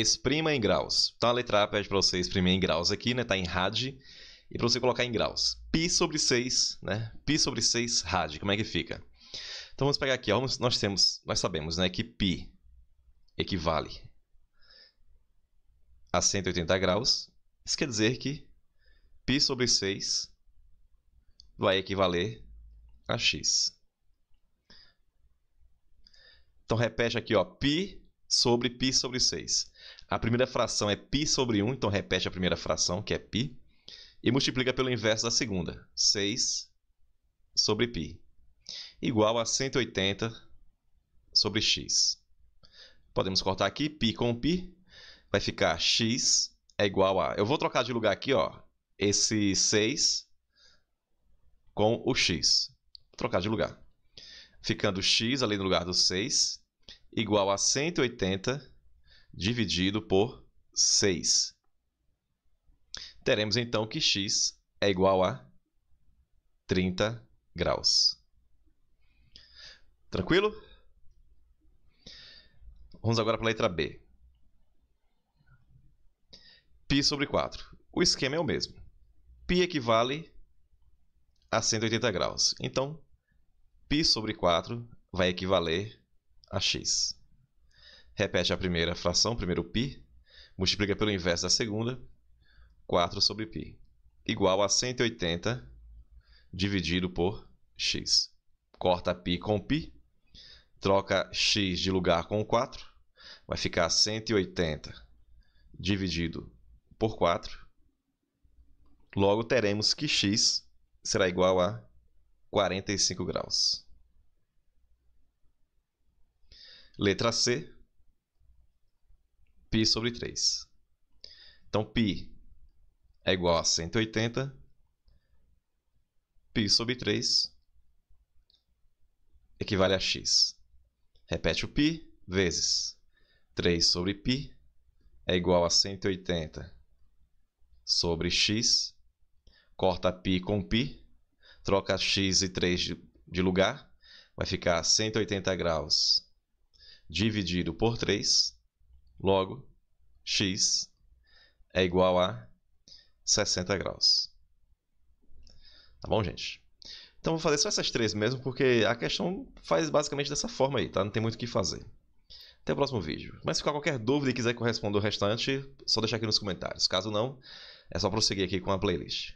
Exprima em graus. Então a letra A pede para você exprimir em graus aqui, né? Tá em rad. E para você colocar em graus. Π sobre 6, né? Π sobre 6 rad. Como é que fica? Então vamos pegar aqui, ó. nós temos, nós sabemos, né, que π equivale a 180 graus. Isso quer dizer que π sobre 6 vai equivaler a x. Então repete aqui, ó, π sobre π sobre 6. A primeira fração é π sobre 1, então repete a primeira fração, que é π, e multiplica pelo inverso da segunda, 6 sobre π, igual a 180 sobre x. Podemos cortar aqui, π com π, vai ficar x é igual a... Eu vou trocar de lugar aqui, ó, esse 6 com o x. Vou trocar de lugar. Ficando x ali no lugar do 6, igual a 180 dividido por 6. Teremos então que x é igual a 30 graus. Tranquilo? Vamos agora para a letra B. Π sobre 4. O esquema é o mesmo. Π equivale a 180 graus. Então, π sobre 4 vai equivaler a x. Repete a primeira fração, primeiro π, multiplica pelo inverso da segunda, 4 sobre π, igual a 180 dividido por x. Corta π com π, troca x de lugar com 4, vai ficar 180 dividido por 4. Logo, teremos que x será igual a 45 graus. Letra C, π sobre 3. Então, π é igual a 180, π sobre 3 equivale a x. Repete o π vezes 3 sobre π é igual a 180 sobre x. Corta π com π, troca x e 3 de lugar, vai ficar 180 graus dividido por 3 Logo, x é igual a 60 graus. Tá bom, gente? Então vou fazer só essas três mesmo, porque a questão faz basicamente dessa forma aí, tá? Não tem muito o que fazer. Até o próximo vídeo. Mas se ficar qualquer dúvida e quiser que eu responda o restante, só deixar aqui nos comentários. Caso não, é só prosseguir aqui com a playlist.